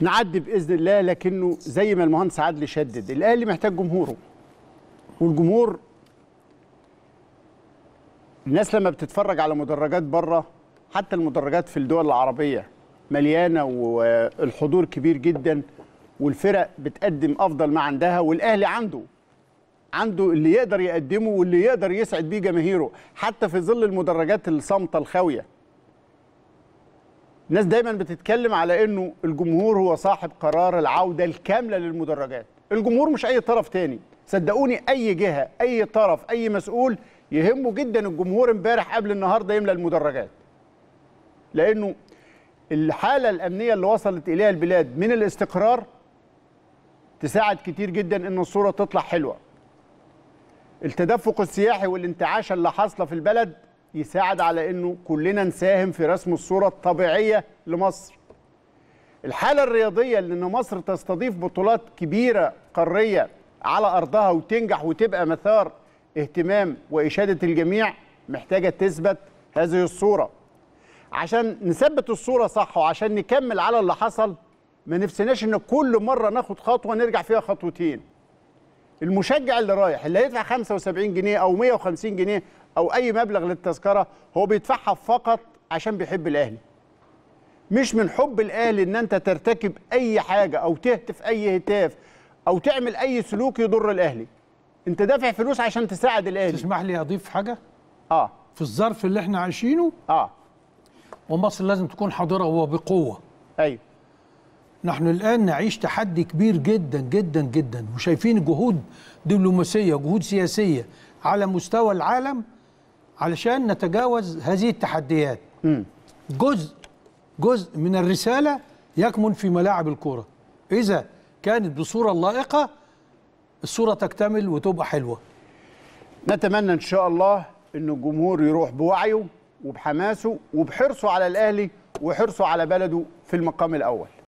نعدي باذن الله لكنه زي ما المهندس عدلي شدد الاهلي محتاج جمهوره والجمهور الناس لما بتتفرج على مدرجات بره حتى المدرجات في الدول العربيه مليانه والحضور كبير جدا والفرق بتقدم افضل ما عندها والاهلي عنده عنده اللي يقدر يقدمه واللي يقدر يسعد بيه جماهيره حتى في ظل المدرجات الصامته الخاويه الناس دايما بتتكلم على انه الجمهور هو صاحب قرار العوده الكامله للمدرجات الجمهور مش اي طرف تاني صدقوني اي جهه اي طرف اي مسؤول يهمه جدا الجمهور امبارح قبل النهارده يملى المدرجات لانه الحاله الامنيه اللي وصلت اليها البلاد من الاستقرار تساعد كتير جدا ان الصوره تطلع حلوه التدفق السياحي والانتعاش اللي حاصله في البلد يساعد على انه كلنا نساهم في رسم الصوره الطبيعيه لمصر. الحاله الرياضيه لان مصر تستضيف بطولات كبيره قاريه على ارضها وتنجح وتبقى مثار اهتمام واشاده الجميع محتاجه تثبت هذه الصوره. عشان نثبت الصوره صح وعشان نكمل على اللي حصل ما نفسناش ان كل مره ناخد خطوه نرجع فيها خطوتين. المشجع اللي رايح اللي هيدفع 75 جنيه او 150 جنيه او اي مبلغ للتذكره هو بيدفعها فقط عشان بيحب الاهلي مش من حب الاهلي ان انت ترتكب اي حاجه او تهتف اي هتاف او تعمل اي سلوك يضر الاهلي انت دافع فلوس عشان تساعد الاهلي تسمح لي اضيف حاجه اه في الظرف اللي احنا عايشينه اه ومصر لازم تكون حاضره وبقوه ايوه نحن الآن نعيش تحدي كبير جدا جدا جدا وشايفين جهود دبلوماسية وجهود سياسية على مستوى العالم علشان نتجاوز هذه التحديات م. جزء جزء من الرسالة يكمن في ملاعب الكرة إذا كانت بصورة لائقة الصورة تكتمل وتبقى حلوة نتمنى إن شاء الله أن الجمهور يروح بوعيه وبحماسه وبحرصه على الأهلي وحرصه على بلده في المقام الأول